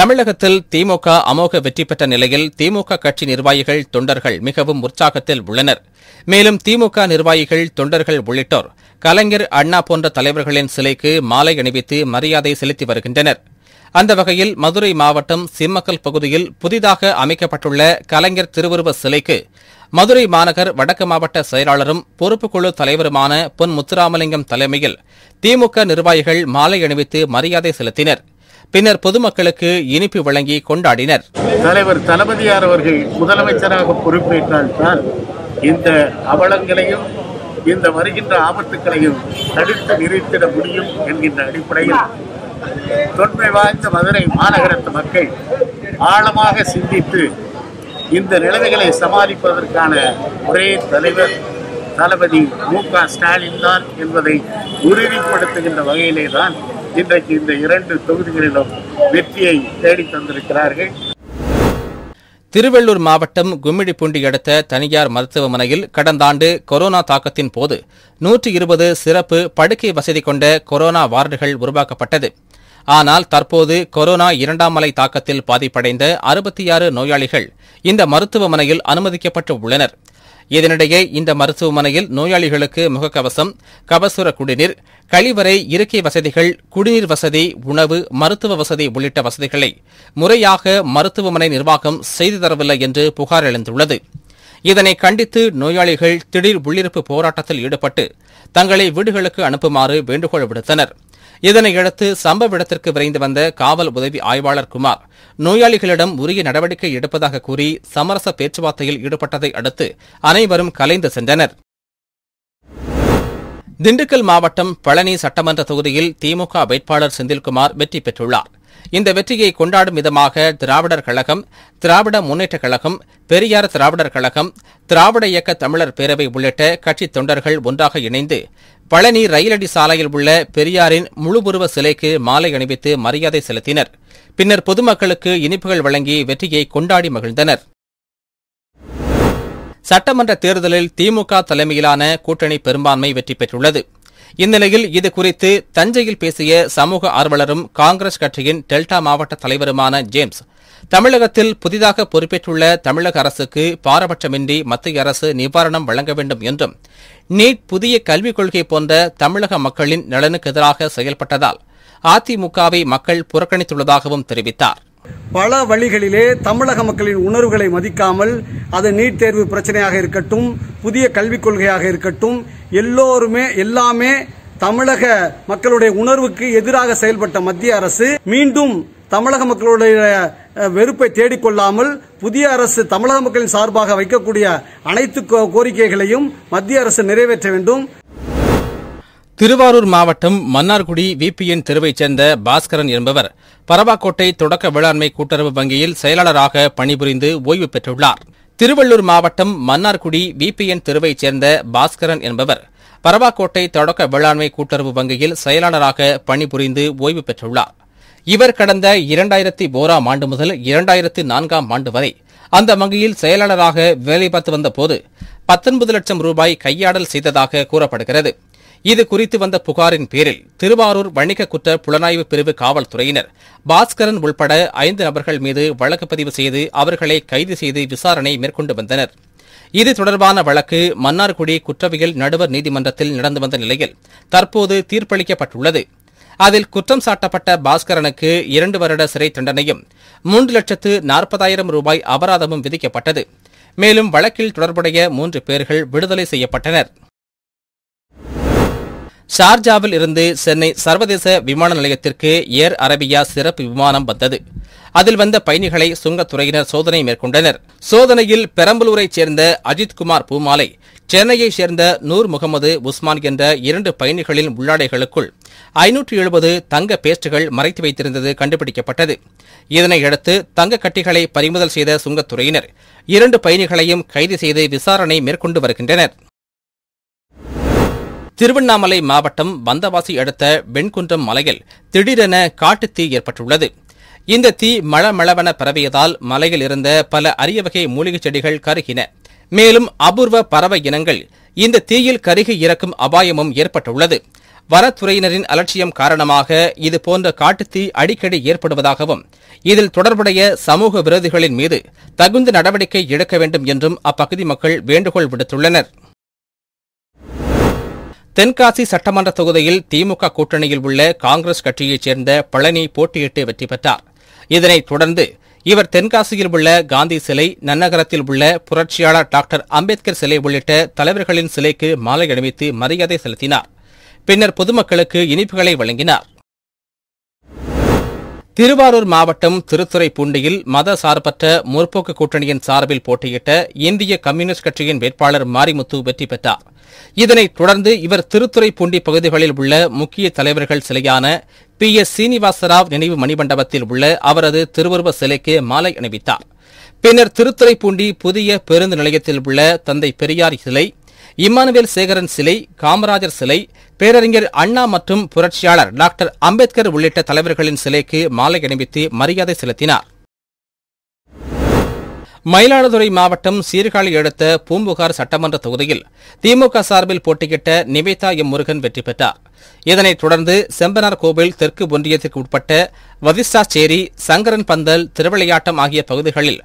தமிழகத்தில் திமுக அமோக வெற்றி பெற்ற நிலையில் திமுக கட்சி நிர்வாகிகள் தொண்டர்கள் மிகவும் உற்சாகத்தில் உள்ளனர் மேலும் திமுக நிர்வாகிகள் தொண்டர்கள் உள்ளிட்டோர் கலைஞர் அண்ணா போன்ற தலைவர்களின் சிலைக்கு மாலை அணிவித்து மரியாதை செலுத்தி வருகின்றனர் அந்த வகையில் மதுரை மாவட்டம் சிம்மக்கல் பகுதியில் புதிதாக அமைக்கப்பட்டுள்ள கலைஞர் திருவுருவ சிலைக்கு மதுரை மாநகர் வடக்கு மாவட்ட செயலாளரும் பொறுப்புக்குழு தலைவருமான பொன் முத்துராமலிங்கம் தலைமையில் திமுக நிர்வாகிகள் மாலை அணிவித்து மரியாதை செலுத்தினா் பின்னர் பொதுமக்களுக்கு இனிப்பு வழங்கி கொண்டாடினர் தலைவர் தளபதியார் அவர்கள் முதலமைச்சராக பொறுப்பேற்றால் இந்த அவலங்களையும் இந்த வருகின்ற ஆபத்துக்களையும் தடுத்து நிறுத்திட முடியும் என்கின்ற அடிப்படையில் தொன்மை வாய்ந்த மதுரை மாநகரத்து மக்கள் ஆழமாக சிந்தித்து இந்த நிலைமைகளை சமாளிப்பதற்கான ஒரே தலைவர் தளபதி மு க ஸ்டாலின் தான் என்பதை உறுதிப்படுத்துகின்ற வகையிலே தான் இன்றைக்கு இந்த இரண்டு தொகுதிகளிலும் வெற்றியை தேடி தந்திருக்கிறார்கள் திருவள்ளூர் மாவட்டம் கும்மிடிப்பூண்டி அடுத்த தனியார் மருத்துவமனையில் கடந்த ஆண்டு கொரோனா தாக்கத்தின் போது நூற்றி இருபது சிறப்பு படுக்கை வசதி கொண்ட கொரோனா வார்டுகள் உருவாக்கப்பட்டது ஆனால் தற்போது கொரோனா இரண்டாம் அலை தாக்கத்தில் பாதிப்படைந்த அறுபத்தி ஆறு நோயாளிகள் இந்த மருத்துவமனையில் அனுமதிக்கப்பட்டு உள்ளனா் இதனிடையே இந்த மருத்துவமனையில் நோயாளிகளுக்கு முகக்கவசம் கபசுர குடிநீர் கழிவறை இருக்கை வசதிகள் குடிநீர் வசதி உணவு மருத்துவ வசதி உள்ளிட்ட வசதிகளை முறையாக மருத்துவமனை நிர்வாகம் செய்து தரவில்லை என்று புகார் எழுந்துள்ளது இதனை கண்டித்து நோயாளிகள் திடீர் உள்ளிருப்பு போராட்டத்தில் ஈடுபட்டு தங்களை வீடுகளுக்கு அனுப்புமாறு வேண்டுகோள் விடுத்தனா் இதனையடுத்து சம்பவ இடத்திற்கு விரைந்து வந்த காவல் உதவி ஆய்வாளர் குமார் நோயாளிகளிடம் உரிய நடவடிக்கை எடுப்பதாக கூறி சமரச பேச்சுவார்த்தையில் ஈடுபட்டதை அடுத்து அனைவரும் கலைந்து சென்றனர் திண்டுக்கல் மாவட்டம் பழனி சட்டமன்ற தொகுதியில் திமுக வேட்பாளர் செந்தில்குமார் வெற்றி பெற்றுள்ளாா் இந்த வெற்றியை கொண்டாடும் விதமாக திராவிடர் கழகம் திராவிட முன்னேற்ற கழகம் பெரியார் திராவிடர் கழகம் திராவிட இயக்க தமிழர் பேரவை உள்ளிட்ட கட்சி தொண்டர்கள் ஒன்றாக இணைந்து பழனி ரயிலடி சாலையில் உள்ள பெரியாரின் முழுபுருவ சிலைக்கு மாலை அணிவித்து மரியாதை செலுத்தினர் பின்னர் பொதுமக்களுக்கு இனிப்புகள் வழங்கி வெற்றியை கொண்டாடி மகிழ்ந்தனர் சட்டமன்ற தேர்தலில் திமுக தலைமையிலான கூட்டணி பெரும்பான்மை வெற்றி பெற்றுள்ளது இந்நிலையில் இதுகுறித்து தஞ்சையில் பேசிய சமூக ஆர்வலரும் காங்கிரஸ் கட்சியின் டெல்டா மாவட்ட தலைவருமான ஜேம்ஸ் தமிழகத்தில் புதிதாக பொறுப்பேற்றுள்ள தமிழக அரசுக்கு பாரபட்சமின்றி மத்திய அரசு நிவாரணம் வழங்க வேண்டும் என்றும் நீட் புதிய கல்விக் கொள்கை போன்ற தமிழக மக்களின் நலனுக்கு எதிராக செயல்பட்டதால் அதிமுகவை மக்கள் புறக்கணித்துள்ளதாகவும் தெரிவித்தாா் பல வழிகளிலே தமிழக மக்களின் உணர்வுகளை மதிக்காமல் அது நீட் தேர்வு பிரச்சனையாக இருக்கட்டும் புதிய கல்விக் கொள்கையாக இருக்கட்டும் எல்லோருமே எல்லாமே தமிழக மக்களுடைய உணர்வுக்கு எதிராக செயல்பட்ட மத்திய அரசு மீண்டும் தமிழக மக்களுடைய வெறுப்பை தேடிக்கொள்ளாமல் புதிய அரசு தமிழக மக்களின் சார்பாக வைக்கக்கூடிய அனைத்து கோரிக்கைகளையும் மத்திய அரசு நிறைவேற்ற வேண்டும் திருவாரூர் மாவட்டம் மன்னார்குடி விபிஎன் தெருவைச் சேர்ந்த பாஸ்கரன் என்பவர் பரவாக்கோட்டை தொடக்க வேளாண்மை கூட்டுறவு வங்கியில் செயலாளராக பணிபுரிந்து ஓய்வு பெற்றுள்ளார் திருவள்ளூர் மாவட்டம் மன்னார்குடி விபிஎன் தெருவைச் சேர்ந்த பாஸ்கரன் என்பவர் பரவாக்கோட்டை தொடக்க வேளாண்மை கூட்டுறவு வங்கியில் செயலாளராக பணிபுரிந்து ஓய்வு பெற்றுள்ளார் இவர் கடந்த இரண்டாயிரத்தி ஓராம் ஆண்டு முதல் இரண்டாயிரத்தி நான்காம் ஆண்டு வரை அந்த வங்கியில் செயலாளராக வேலை பார்த்து வந்த போது பத்தொன்பது லட்சம் ரூபாய் கையாடல் செய்ததாக கூறப்படுகிறது இது குறித்து வந்த புகாரின் பேரில் திருவாரூர் வணிக குற்ற புலனாய்வு பிரிவு காவல்துறையினர் பாஸ்கரன் உள்பட ஐந்து நபர்கள் மீது வழக்கு பதிவு செய்து அவர்களை கைது செய்து விசாரணை மேற்கொண்டு வந்தனர் இது தொடர்பான வழக்கு மன்னார்குடி குற்றவியல் நடுவர் நீதிமன்றத்தில் நடந்து வந்த நிலையில் தற்போது தீர்ப்பளிக்கப்பட்டுள்ளது அதில் குற்றம் சாட்டப்பட்ட பாஸ்கரனுக்கு இரண்டு வருட சிறை தண்டனையும் மூன்று லட்சத்து நாற்பதாயிரம் ரூபாய் அபராதமும் விதிக்கப்பட்டது மேலும் வழக்கில் தொடர்புடைய மூன்று பேர்கள் விடுதலை செய்யப்பட்டனா் ஷார்ஜாவில் இருந்து சென்னை சர்வதேச விமான நிலையத்திற்கு ஏர் அரபியா சிறப்பு விமானம் வந்தது அதில் வந்த பயணிகளை சுங்கத்துறையினர் சோதனை மேற்கொண்டனர் சோதனையில் பெரம்பலூரைச் சேர்ந்த அஜித்குமார் பூமாலை சென்னையைச் சேர்ந்த நூர் முகமது உஸ்மான் என்ற இரண்டு பயணிகளின் உள்ளாடைகளுக்குள் ஐநூற்று எழுபது தங்க பேஸ்டுகள் மறைத்து வைத்திருந்தது கண்டுபிடிக்கப்பட்டது இதனையடுத்து தங்க கட்டிகளை பறிமுதல் செய்த சுங்கத்துறையினர் இரண்டு பயணிகளையும் கைது செய்து விசாரணை மேற்கொண்டு வருகின்றனர் திருவண்ணாமலை மாவட்டம் வந்தவாசி அடுத்த வெண்குன்றம் மலையில் திடீரென காட்டுத்தீ ஏற்பட்டுள்ளது இந்த தீ மழமளவன பரவியதால் மலையில் இருந்த பல அரிய வகை மூலிகை செடிகள் கருகின மேலும் அபூர்வ பறவை இனங்கள் இந்த தீயில் கருகி இறக்கும் அபாயமும் ஏற்பட்டுள்ளது வனத்துறையினரின் அலட்சியம் காரணமாக இது போன்ற காட்டுத்தீ அடிக்கடி ஏற்படுவதாகவும் இதில் தொடர்புடைய சமூக விரோதிகளின் மீது தகுந்த நடவடிக்கை எடுக்க வேண்டும் என்றும் அப்பகுதி மக்கள் வேண்டுகோள் விடுத்துள்ளனா் தென்காசி சட்டமன்ற தொகுதியில் திமுக கூட்டணியில் உள்ள காங்கிரஸ் கட்சியைச் சேர்ந்த பழனி போட்டியிட்டு வெற்றி பெற்றார் இதனைத் தொடர்ந்து இவர் தென்காசியில் உள்ள காந்தி சிலை நன்னகரத்தில் உள்ள புரட்சியாளர் டாக்டர் அம்பேத்கர் சிலை உள்ளிட்ட தலைவர்களின் சிலைக்கு மாலை அணிவித்து மரியாதை செலுத்தினார் பின்னர் பொதுமக்களுக்கு இனிப்புகளை வழங்கினார் திருவாரூர் மாவட்டம் திருத்துறைப்பூண்டியில் மத சார்பற்ற முற்போக்கு கூட்டணியின் சார்பில் போட்டியிட்ட இந்திய கம்யூனிஸ்ட் கட்சியின் வேட்பாளர் மாரிமுத்து வெற்றி பெற்றார் இதனைத் தொடர்ந்து இவர் திருத்துறைப்பூண்டி பகுதிகளில் உள்ள முக்கிய தலைவர்கள் சிலையான பி எஸ் சீனிவாசராவ் நினைவு மணிமண்டபத்தில் உள்ள அவரது திருவுருவ சிலைக்கு மாலை அணிவித்தார் பின்னர் திருத்துறைப்பூண்டி புதிய பேருந்து நிலையத்தில் உள்ள தந்தை பெரியார் சிலை இம்மானுவேல் சேகரன் சிலை காமராஜர் சிலை பேரறிஞர் அண்ணா மற்றும் புரட்சியாளர் டாக்டர் அம்பேத்கர் உள்ளிட்ட தலைவர்களின் சிலைக்கு மாலை அணிவித்து மரியாதை செலுத்தினார் மயிலாடுதுறை மாவட்டம் சீர்காழி அடுத்த பூம்புகார் சட்டமன்ற தொகுதியில் திமுக சார்பில் போட்டியிட்ட நிவேதா எம் முருகன் வெற்றி பெற்றார் இதனைத் தொடர்ந்து செம்பனார் கோவில் தெற்கு ஒன்றியத்திற்கு உட்பட்ட வதிஸ்டாச்சேரி சங்கரன் பந்தல் திருவிளையாட்டம் ஆகிய பகுதிகளில்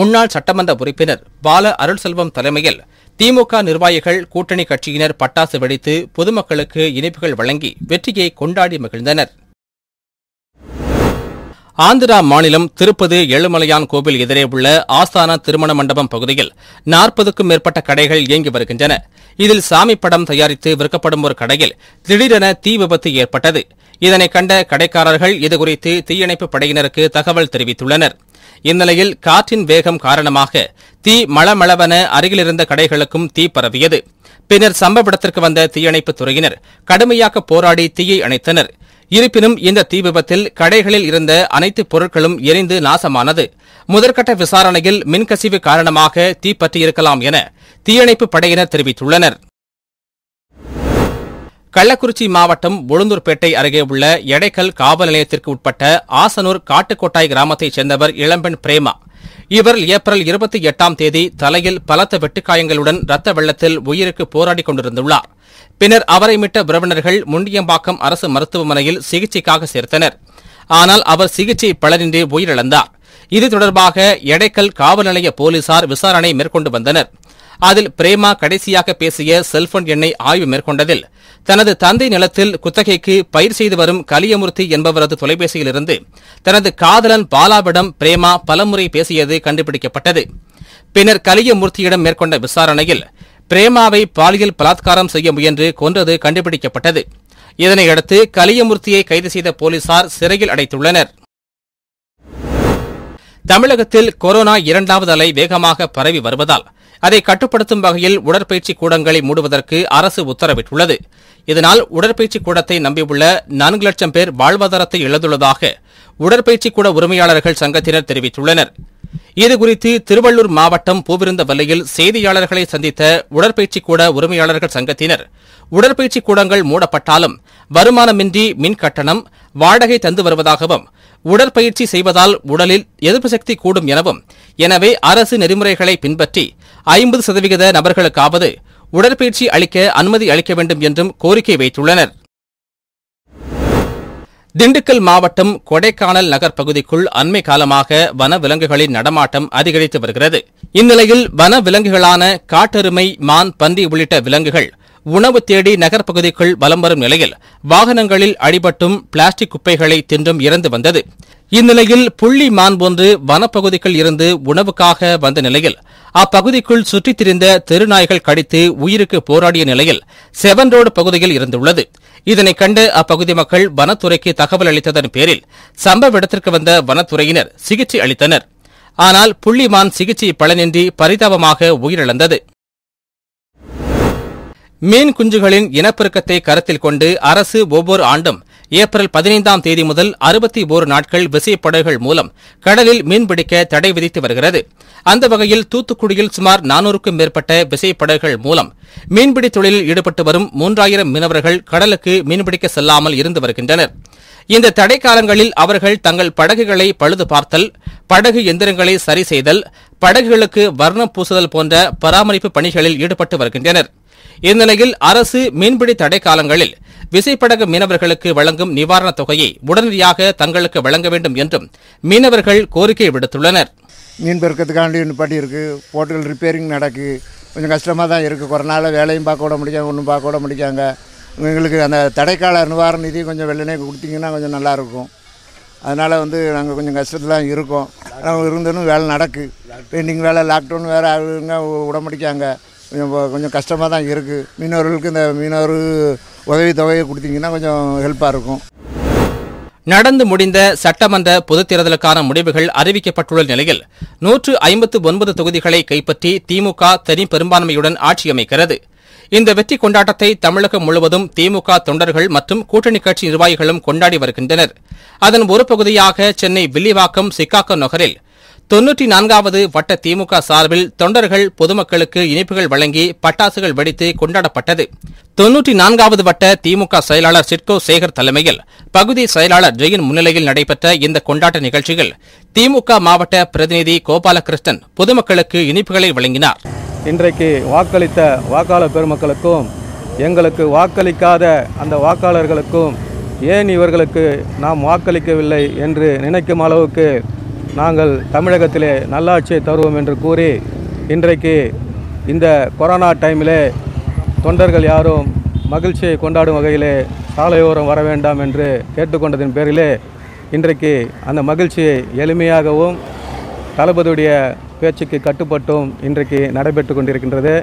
முன்னாள் சட்டமன்ற உறுப்பினர் பால அருள்செல்வம் தலைமையில் திமுக நிர்வாகிகள் கூட்டணி கட்சியினர் பட்டாசு வெடித்து பொதுமக்களுக்கு இனிப்புகள் வழங்கி வெற்றியை கொண்டாடி மகிழ்ந்தனா் ஆந்திரா மாநிலம் திருப்பதி எழுமலையான் கோவில் எதிரே உள்ள ஆஸ்தான திருமண மண்டபம் பகுதியில் நாற்பதுக்கும் மேற்பட்ட கடைகள் இயங்கி வருகின்றன இதில் சாமி படம் தயாரித்து விற்கப்படும் ஒரு கடையில் திடீரென தீ விபத்து ஏற்பட்டது இதனை கண்ட கடைக்காரர்கள் இதுகுறித்து தீயணைப்பு படையினருக்கு தகவல் தெரிவித்துள்ளனர் இந்நிலையில் காற்றின் வேகம் காரணமாக தீ மளமளவென அருகிலிருந்த கடைகளுக்கும் தீ பரவியது பின்னர் சம்பவ இடத்திற்கு வந்த தீயணைப்புத் துறையினர் கடுமையாக போராடி தீயை அணைத்தனா் இருப்பினும் இந்த தீ விபத்தில் கடைகளில் இருந்த அனைத்து பொருட்களும் எரிந்து நாசமானது முதற்கட்ட விசாரணையில் மின்கசிவு காரணமாக தீ இருக்கலாம் என தீயணைப்பு படையினர் தெரிவித்துள்ளனர் கள்ளக்குறிச்சி மாவட்டம் உளுந்தூர்பேட்டை அருகே உள்ள எடைக்கல் காவல் நிலையத்திற்கு உட்பட்ட ஆசனூர் காட்டுக்கோட்டாய் கிராமத்தைச் சேர்ந்தவர் இளம்பெண் பிரேமா இவர் ஏப்ரல் இருபத்தி எட்டாம் தேதி தலையில் பலத்த வெட்டுக்காயங்களுடன் ரத்த வெள்ளத்தில் உயிருக்கு போராடிக் கொண்டிருந்துள்ளார் பின்னர் அவரை மிட்ட உறவினர்கள் முண்டியம்பாக்கம் அரசு மருத்துவமனையில் சிகிச்சைக்காக சேர்த்தனர் ஆனால் அவர் சிகிச்சை பலனின்றி உயிரிழந்தார் இது தொடர்பாக எடைக்கல் காவல் நிலைய போலீசார் விசாரணை மேற்கொண்டு வந்தனர் அதில் பிரேமா கடைசியாக பேசிய செல்போன் எண்ணை ஆய்வு மேற்கொண்டதில் தனது தந்தை நிலத்தில் குத்தகைக்கு பயிர் செய்து வரும் கலியமூர்த்தி என்பவரது தொலைபேசியிலிருந்து தனது காதலன் பாலாவிடம் பிரேமா பலமுறை பேசியது கண்டுபிடிக்கப்பட்டது பின்னர் கலியமூர்த்தியிடம் மேற்கொண்ட விசாரணையில் பிரேமாவை பாலியல் பலாத்காரம் செய்ய முயன்று கொன்றது கண்டுபிடிக்கப்பட்டது இதனையடுத்து கலியமூர்த்தியை கைது செய்த போலீசார் சிறையில் அடைத்துள்ளனர் தமிழகத்தில் கொரோனா இரண்டாவது அலை வேகமாக பரவி வருவதால் அதை கட்டுப்படுத்தும் வகையில் உடற்பயிற்சி கூடங்களை மூடுவதற்கு அரசு உத்தரவிட்டுள்ளது இதனால் உடற்பயிற்சி கூடத்தை நம்பியுள்ள நான்கு லட்சம் பேர் வாழ்வாதாரத்தை இழந்துள்ளதாக உடற்பயிற்சி கூட உரிமையாளர்கள் சங்கத்தினர் தெரிவித்துள்ளனா் இதுகுறித்து திருவள்ளூர் மாவட்டம் பூவிருந்த வல்லையில் செய்தியாளர்களை சந்தித்த உடற்பயிற்சி கூட உரிமையாளர்கள் சங்கத்தினர் உடற்பயிற்சி கூடங்கள் மூடப்பட்டாலும் வருமானமின்றி மின் கட்டணம் வாடகை தந்து வருவதாகவும் உடற்பயிற்சி செய்வதால் உடலில் எதிர்ப்பு சக்தி கூடும் எனவும் எனவே அரசு நெறிமுறைகளை பின்பற்றி ஐம்பது சதவிகித நபர்களுக்காவது உடற்பயிற்சி அளிக்க அனுமதி அளிக்க வேண்டும் என்றும் கோரிக்கை வைத்துள்ளனா் திண்டுக்கல் மாவட்டம் கொடைக்கானல் நகர் பகுதிக்குள் அண்மை காலமாக வனவிலங்குகளின் நடமாட்டம் அதிகரித்து வருகிறது இந்நிலையில் வனவிலங்குகளான காட்டெருமை மான் பந்தி உள்ளிட்ட விலங்குகள் உணவு தேடி நகர்ப்பகுதிக்குள் வலம் வரும் நிலையில் வாகனங்களில் அடிபட்டும் பிளாஸ்டிக் குப்பைகளை தின்றும் இறந்து வந்தது இந்நிலையில் புள்ளி மான் ஒன்று வனப்பகுதிக்குள் இருந்து உணவுக்காக வந்த நிலையில் அப்பகுதிக்குள் சுற்றித் திரிந்த தெருநாய்கள் கடித்து உயிருக்கு போராடிய நிலையில் செவன் ரோடு பகுதியில் இருந்துள்ளது இதனை கண்டு அப்பகுதி மக்கள் வனத்துறைக்கு தகவல் அளித்ததன் பேரில் சம்பவ இடத்திற்கு வந்த வனத்துறையினர் சிகிச்சை அளித்தனர் ஆனால் புள்ளிமான் சிகிச்சை பலனின்றி பரிதாபமாக உயிரிழந்தது மீன் குஞ்சுகளின் இனப்பெருக்கத்தை கருத்தில் கொண்டு அரசு ஒவ்வொரு ஆண்டும் ஏப்ரல் பதினைந்தாம் தேதி முதல் அறுபத்தி ஒரு நாட்கள் விசைப்படகுகள் மூலம் கடலில் மீன்பிடிக்க தடை விதித்து வருகிறது அந்த வகையில் தூத்துக்குடியில் சுமார் நானூறுக்கும் மேற்பட்ட விசைப்படகுகள் மூலம் மீன்பிடி தொழிலில் ஈடுபட்டு வரும் மூன்றாயிரம் மீனவர்கள் கடலுக்கு மீன்பிடிக்க செல்லாமல் இருந்து வருகின்றனர் இந்த தடை காலங்களில் அவர்கள் தங்கள் படகுகளை பழுது பார்த்தல் படகு எந்திரங்களை சரி செய்தல் படகுகளுக்கு வர்ணம் பூசுதல் போன்ற பராமரிப்பு பணிகளில் ஈடுபட்டு வருகின்றனர் இந்நிலையில் அரசு மீன்பிடி தடை காலங்களில் விசைப்படகு மீனவர்களுக்கு வழங்கும் நிவாரணத் தொகையை உடனடியாக தங்களுக்கு வழங்க வேண்டும் என்றும் மீனவர்கள் கோரிக்கை விடுத்துள்ளனர் மீன் பெருக்கத்துக்காண்டி இன்னும் பண்ணி இருக்குது போட்டுகள் ரிப்பேரிங் நடக்கு கொஞ்சம் கஷ்டமாக தான் இருக்குது கொரோனா நாள் வேலையும் பார்க்க விட முடியாது ஒன்றும் பார்க்க விட முடியாங்க எங்களுக்கு அந்த தடைக்கால நிவாரண நிதி கொஞ்சம் வெள்ளனே கொடுத்தீங்கன்னா கொஞ்சம் நல்லாயிருக்கும் அதனால் வந்து நாங்கள் கொஞ்சம் கஷ்டத்தில் தான் இருக்கோம் இருந்தாலும் வேலை நடக்கு பெயிண்டிங் வேலை லாக்டவுன் வேறு ஆகுங்க விட முடிக்காங்க கொஞ்சம் கொஞ்சம் கஷ்டமாக தான் இருக்குது மீனவர்களுக்கு இந்த மீனவர் தொகையை கொடுத்தீங்கன்னா கொஞ்சம் ஹெல்ப்பாக இருக்கும் நடந்து முடிந்த சட்டமன்ற பொதுத் தேர்தலுக்கான முடிவுகள் அறிவிக்கப்பட்டுள்ள நிலையில் நூற்று ஐம்பத்து ஒன்பது தொகுதிகளை கைப்பற்றி திமுக தனி பெரும்பான்மையுடன் ஆட்சி அமைக்கிறது இந்த வெற்றி கொண்டாட்டத்தை தமிழகம் முழுவதும் திமுக தொண்டர்கள் மற்றும் கூட்டணி கட்சி நிர்வாகிகளும் கொண்டாடி வருகின்றனர் அதன் ஒரு பகுதியாக சென்னை வில்லிவாக்கம் சிக்காக்கோ நகரில் தொன்னூற்றி நான்காவது வட்ட திமுக சார்பில் தொண்டர்கள் பொதுமக்களுக்கு இனிப்புகள் வழங்கி பட்டாசுகள் வெடித்து கொண்டாடப்பட்டது தொன்னூற்றி நான்காவது வட்ட திமுக செயலாளர் சிட்கோ சேகர் தலைமையில் பகுதி செயலாளர் ஜெயின் முன்னிலையில் நடைபெற்ற இந்த கொண்டாட்ட நிகழ்ச்சியில் திமுக மாவட்ட பிரதிநிதி கோபாலகிருஷ்ணன் பொதுமக்களுக்கு இனிப்புகளை வழங்கினார் இன்றைக்கு வாக்களித்த வாக்காளர் பெருமக்களுக்கும் எங்களுக்கு வாக்களிக்காத அந்த வாக்காளர்களுக்கும் ஏன் இவர்களுக்கு நாம் வாக்களிக்கவில்லை என்று நினைக்கும் அளவுக்கு நாங்கள் தமிழகத்திலே நல்லாட்சியை தருவோம் என்று கூறி இன்றைக்கு இந்த கொரோனா டைமிலே தொண்டர்கள் யாரும் மகிழ்ச்சியை கொண்டாடும் வகையிலே சாலையோரம் வர வேண்டாம் என்று கேட்டுக்கொண்டதின் பேரிலே இன்றைக்கு அந்த மகிழ்ச்சியை எளிமையாகவும் தளபதியுடைய பேச்சுக்கு கட்டுப்பட்டும் இன்றைக்கு நடைபெற்று கொண்டிருக்கின்றது